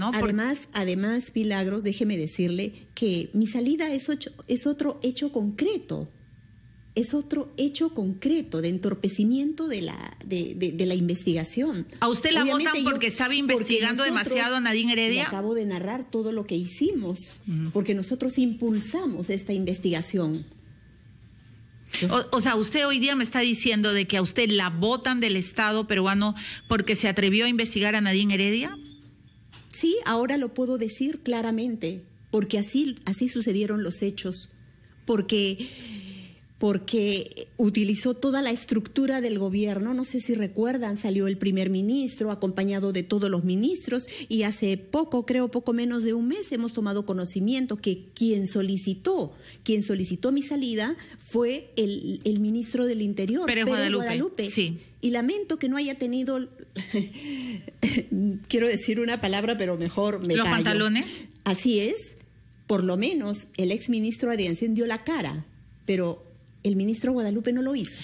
además, Además, Milagros, déjeme decirle que mi salida es, es otro hecho concreto es otro hecho concreto de entorpecimiento de la, de, la investigación. ¿A usted la votan porque estaba investigando demasiado a Nadine Heredia? acabo de narrar todo lo que hicimos, porque nosotros impulsamos esta investigación. O, sea, usted hoy día me está diciendo de que a usted la votan del Estado peruano porque se atrevió a investigar a Nadine Heredia. Sí, ahora lo puedo decir claramente, porque así, así sucedieron los hechos, porque porque utilizó toda la estructura del gobierno, no sé si recuerdan, salió el primer ministro acompañado de todos los ministros y hace poco, creo poco menos de un mes, hemos tomado conocimiento que quien solicitó, quien solicitó mi salida fue el, ministro del Interior, Pérez, Guadalupe. Y lamento que no haya tenido, quiero decir una palabra, pero mejor me ¿Los pantalones? Así es. Por lo menos el exministro Adrián dio la cara, pero el ministro Guadalupe no lo hizo.